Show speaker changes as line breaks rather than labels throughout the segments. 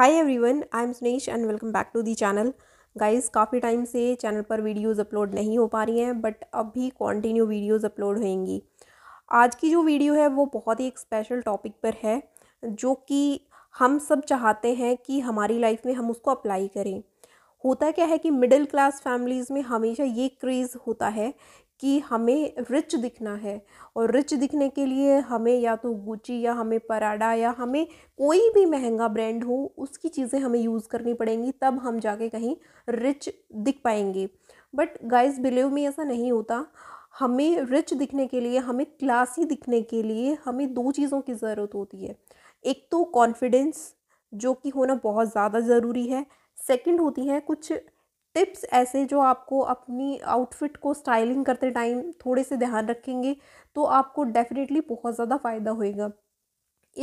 hi everyone I am Snesh and welcome back to the channel guys काफ़ी time से channel पर videos upload नहीं हो पा रही हैं बट अब भी कॉन्टिन्यू वीडियोस अपलोड होंगी आज की जो वीडियो है वो बहुत ही एक स्पेशल टॉपिक पर है जो कि हम सब चाहते हैं कि हमारी लाइफ में हम उसको अप्लाई करें होता क्या है कि मिडिल क्लास फैमिलीज़ में हमेशा ये क्रेज़ होता है कि हमें रिच दिखना है और रिच दिखने के लिए हमें या तो गुची या हमें पराडा या हमें कोई भी महंगा ब्रांड हो उसकी चीज़ें हमें यूज़ करनी पड़ेंगी तब हम जाके कहीं रिच दिख पाएंगे बट गाइस बिलीव में ऐसा नहीं होता हमें रिच दिखने के लिए हमें क्लासी दिखने के लिए हमें दो चीज़ों की ज़रूरत होती है एक तो कॉन्फिडेंस जो कि होना बहुत ज़्यादा ज़रूरी है सेकंड होती है कुछ टिप्स ऐसे जो आपको अपनी आउटफिट को स्टाइलिंग करते टाइम थोड़े से ध्यान रखेंगे तो आपको डेफिनेटली बहुत ज़्यादा फ़ायदा होएगा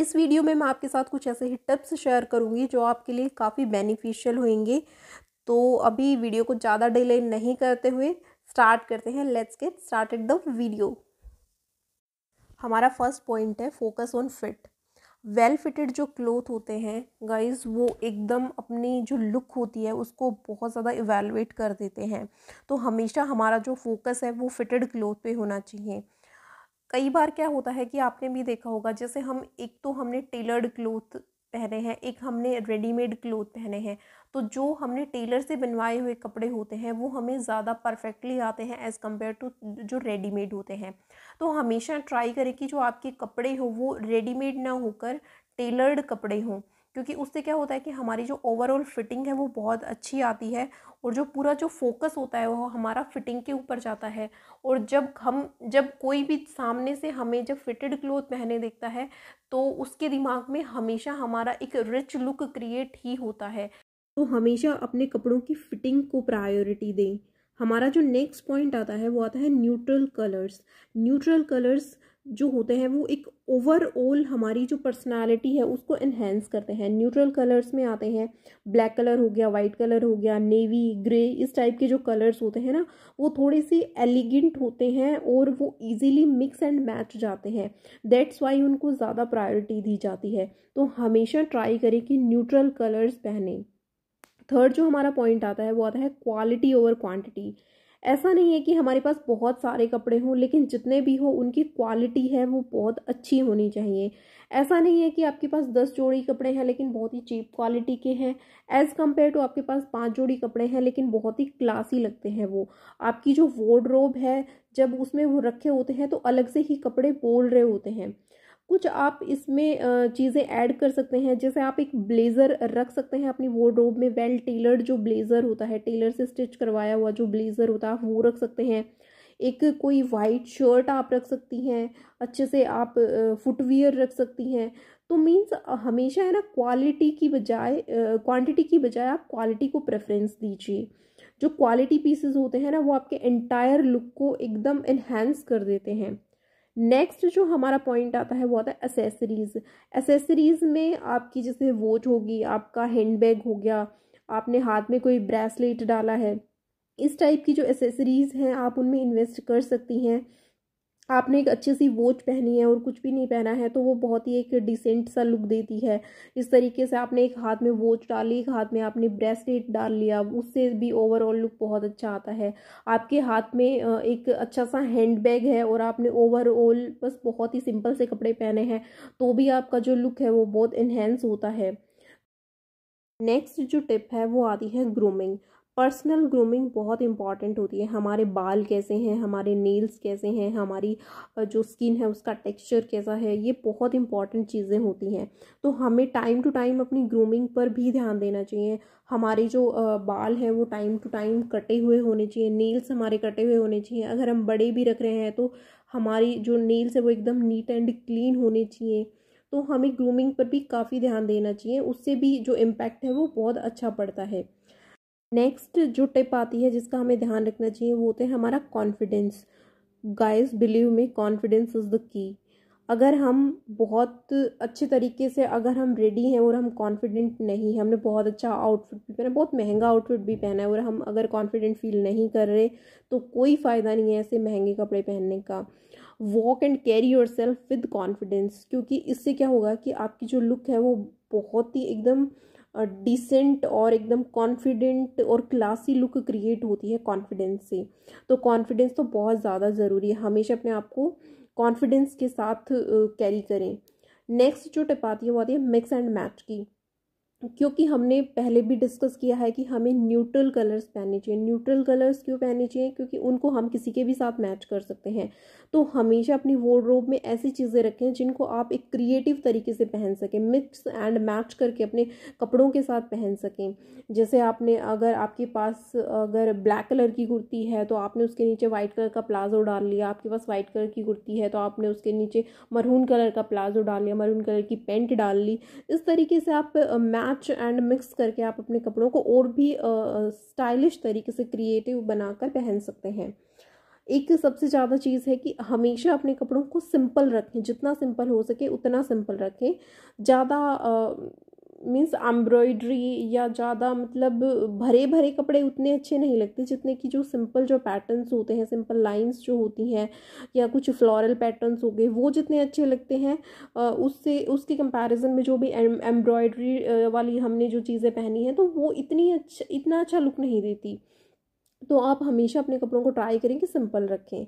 इस वीडियो में मैं आपके साथ कुछ ऐसे ही टिप्स शेयर करूँगी जो आपके लिए काफ़ी बेनिफिशियल होंगे तो अभी वीडियो को ज़्यादा डिले नहीं करते हुए स्टार्ट करते हैं let's get started the video हमारा फर्स्ट पॉइंट है focus on fit well fitted जो क्लोथ होते हैं गाइस वो एकदम अपनी जो लुक होती है उसको बहुत ज़्यादा इवेलुएट कर देते हैं तो हमेशा हमारा जो फोकस है वो फिटेड क्लोथ पे होना चाहिए कई बार क्या होता है कि आपने भी देखा होगा जैसे हम एक तो हमने टेलर्ड क्लोथ पहने हैं एक हमने रेडीमेड क्लोथ पहने हैं तो जो हमने टेलर से बनवाए हुए कपड़े होते हैं वो हमें ज़्यादा परफेक्टली आते हैं एज़ कम्पेयर टू जो रेडीमेड होते हैं तो हमेशा ट्राई करें कि जो आपके कपड़े हो वो रेडीमेड ना होकर टेलर्ड कपड़े हों क्योंकि उससे क्या होता है कि हमारी जो ओवरऑल फिटिंग है वो बहुत अच्छी आती है और जो पूरा जो फोकस होता है वो हमारा फिटिंग के ऊपर जाता है और जब हम जब कोई भी सामने से हमें जब फिटेड क्लोथ पहने देखता है तो उसके दिमाग में हमेशा हमारा एक रिच लुक क्रिएट ही होता है तो हमेशा अपने कपड़ों की फिटिंग को प्रायोरिटी दें हमारा जो नेक्स्ट पॉइंट आता है वो आता है न्यूट्रल कलर्स न्यूट्रल कलर्स जो होते हैं वो एक ओवरऑल हमारी जो पर्सनालिटी है उसको इन्हेंस करते हैं न्यूट्रल कलर्स में आते हैं ब्लैक कलर हो गया वाइट कलर हो गया नेवी ग्रे इस टाइप के जो कलर्स होते हैं ना वो थोड़े से एलिगेंट होते हैं और वो इजीली मिक्स एंड मैच जाते हैं दैट्स वाई उनको ज़्यादा प्रायोरिटी दी जाती है तो हमेशा ट्राई करें कि न्यूट्रल कलर्स पहने थर्ड जो हमारा पॉइंट आता है वो आता है क्वालिटी ओवर क्वान्टिटी ऐसा नहीं है कि हमारे पास बहुत सारे कपड़े हों लेकिन जितने भी हो उनकी क्वालिटी है वो बहुत अच्छी होनी चाहिए ऐसा नहीं है कि आपके पास दस जोड़ी कपड़े हैं लेकिन बहुत ही चीप क्वालिटी के हैं एज़ कम्पेयर टू आपके पास पाँच जोड़ी कपड़े हैं लेकिन बहुत ही क्लासी लगते हैं वो आपकी जो वॉर्ड्रोब है जब उसमें वो रखे होते हैं तो अलग से ही कपड़े बोल रहे होते हैं कुछ आप इसमें चीज़ें ऐड कर सकते हैं जैसे आप एक ब्लेज़र रख सकते हैं अपनी वार्ड्रोब में वेल टेलर्ड जो ब्लेज़र होता है टेलर से स्टिच करवाया हुआ जो ब्लेज़र होता है आप वो रख सकते हैं एक कोई वाइट शर्ट आप रख सकती हैं अच्छे से आप फुटवियर रख सकती हैं तो मीन्स हमेशा है ना क्वालिटी की बजाय क्वांटिटी की बजाय आप क्वालिटी को प्रेफरेंस दीजिए जो क्वालिटी पीसेस होते हैं ना वो आपके एंटायर लुक को एकदम इन्हेंस कर देते हैं नेक्स्ट जो हमारा पॉइंट आता है वो आता है एसेसरीज़ एसेसरीज़ में आपकी जैसे वॉच होगी आपका हैंड बैग हो गया आपने हाथ में कोई ब्रेसलेट डाला है इस टाइप की जो एसेसरीज़ हैं आप उनमें इन्वेस्ट कर सकती हैं आपने एक अच्छी सी वॉच पहनी है और कुछ भी नहीं पहना है तो वो बहुत ही एक डिसेंट सा लुक देती है इस तरीके से आपने एक हाथ में वॉच डाली एक हाथ में आपने ब्रेसलेट डाल लिया उससे भी ओवरऑल लुक बहुत अच्छा आता है आपके हाथ में एक अच्छा सा हैंड बैग है और आपने ओवरऑल बस बहुत ही सिंपल से कपड़े पहने हैं तो भी आपका जो लुक है वो बहुत इन्हेंस होता है नेक्स्ट जो टिप है वो आती है ग्रूमिंग पर्सनल ग्रूमिंग बहुत इंपॉर्टेंट होती है हमारे बाल कैसे हैं हमारे नेल्स कैसे हैं हमारी जो स्किन है उसका टेक्सचर कैसा है ये बहुत इंपॉर्टेंट चीज़ें होती हैं तो हमें टाइम टू टाइम अपनी ग्रूमिंग पर भी ध्यान देना चाहिए हमारे जो बाल हैं वो टाइम टू टाइम कटे हुए होने चाहिए नेल्स हमारे कटे हुए होने चाहिए अगर हम बड़े भी रख रहे हैं तो हमारी जो नेल्स है वो एकदम नीट एंड क्लीन होने चाहिए तो हमें ग्रूमिंग पर भी काफ़ी ध्यान देना चाहिए उससे भी जो इम्पैक्ट है वो बहुत अच्छा पड़ता है नेक्स्ट जो टिप आती है जिसका हमें ध्यान रखना चाहिए वो होता है हमारा confidence guys believe me confidence is the key अगर हम बहुत अच्छे तरीके से अगर हम रेडी हैं और हम कॉन्फिडेंट नहीं हैं हमने बहुत अच्छा आउटफिट भी पहना बहुत महंगा आउटफिट भी पहना है और हम अगर कॉन्फिडेंट फील नहीं कर रहे तो कोई फ़ायदा नहीं है ऐसे महंगे कपड़े पहनने का walk and carry yourself with confidence क्योंकि इससे क्या होगा कि आपकी जो लुक है वो बहुत ही एकदम डिसेंट और एकदम कॉन्फिडेंट और क्लासी लुक क्रिएट होती है कॉन्फिडेंस से तो कॉन्फिडेंस तो बहुत ज़्यादा ज़रूरी है हमेशा अपने आप को कॉन्फिडेंस के साथ कैरी करें नेक्स्ट जो टिप आती है वो आती है मिक्स एंड मैच की क्योंकि हमने पहले भी डिस्कस किया है कि हमें न्यूट्रल कलर्स पहनने चाहिए न्यूट्रल कलर्स क्यों पहनने चाहिए क्योंकि उनको हम किसी के भी साथ मैच कर सकते हैं तो हमेशा अपनी रोब में ऐसी चीज़ें रखें जिनको आप एक क्रिएटिव तरीके से पहन सकें मिक्स एंड मैच करके अपने कपड़ों के साथ पहन सकें जैसे आपने अगर आपके पास अगर ब्लैक कलर की कुर्ती है तो आपने उसके नीचे वाइट कलर का प्लाजो डाल लिया आपके पास वाइट कलर की कुर्ती है तो आपने उसके नीचे मरून कलर का प्लाजो डाल लिया मरून कलर की पेंट डाल ली इस तरीके से आप मैच मैच एंड मिक्स करके आप अपने कपड़ों को और भी स्टाइलिश तरीके से क्रिएटिव बनाकर पहन सकते हैं एक सबसे ज़्यादा चीज़ है कि हमेशा अपने कपड़ों को सिंपल रखें जितना सिंपल हो सके उतना सिंपल रखें ज़्यादा मीन्स एम्ब्रॉयड्री या ज़्यादा मतलब भरे भरे कपड़े उतने अच्छे नहीं लगते जितने कि जो सिंपल जो पैटर्न्स होते हैं सिंपल लाइंस जो होती हैं या कुछ फ्लोरल पैटर्न्स हो गए वो जितने अच्छे लगते हैं उससे उसके कंपैरिजन में जो भी एम्ब्रॉयड्री वाली हमने जो चीज़ें पहनी हैं तो वो इतनी अच्छा इतना अच्छा लुक नहीं देती तो आप हमेशा अपने कपड़ों को ट्राई करें कि सिंपल रखें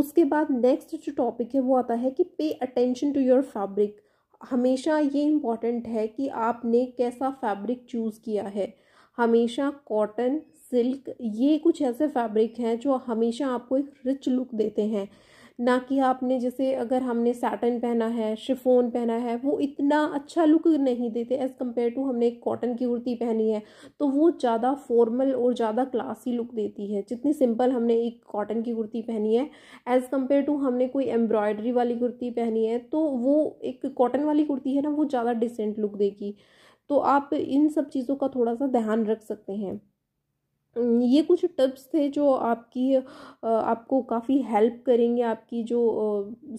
उसके बाद नेक्स्ट जो टॉपिक है वो आता है कि pay attention to your fabric हमेशा ये इम्पॉर्टेंट है कि आपने कैसा फैब्रिक चूज़ किया है हमेशा कॉटन सिल्क ये कुछ ऐसे फैब्रिक हैं जो हमेशा आपको एक रिच लुक देते हैं ना कि आपने जैसे अगर हमने साटन पहना है शिफोन पहना है वो इतना अच्छा लुक नहीं देते एज़ कम्पेयर टू हमने एक कॉटन की कुर्ती पहनी है तो वो ज़्यादा फॉर्मल और ज़्यादा क्लासी लुक देती है जितनी सिंपल हमने एक कॉटन की कुर्ती पहनी है एज़ कम्पेयर टू हमने कोई एम्ब्रॉयडरी वाली कुर्ती पहनी है तो वो एक कॉटन वाली कुर्ती है ना वो ज़्यादा डिसेंट लुक देगी तो आप इन सब चीज़ों का थोड़ा सा ध्यान रख सकते हैं ये कुछ टिप्स थे जो आपकी आपको काफ़ी हेल्प करेंगे आपकी जो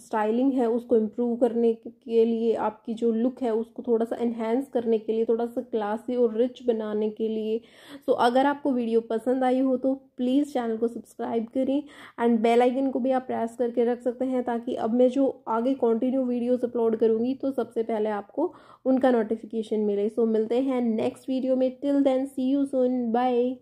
स्टाइलिंग है उसको इम्प्रूव करने के लिए आपकी जो लुक है उसको थोड़ा सा इन्हेंस करने के लिए थोड़ा सा क्लासी और रिच बनाने के लिए सो so, अगर आपको वीडियो पसंद आई हो तो प्लीज़ चैनल को सब्सक्राइब करें एंड बेल आइकन को भी आप प्रेस करके रख सकते हैं ताकि अब मैं जो आगे कॉन्टिन्यू वीडियोज़ अपलोड करूँगी तो सबसे पहले आपको उनका नोटिफिकेशन मिले सो so, मिलते हैं नेक्स्ट वीडियो में till then see you soon bye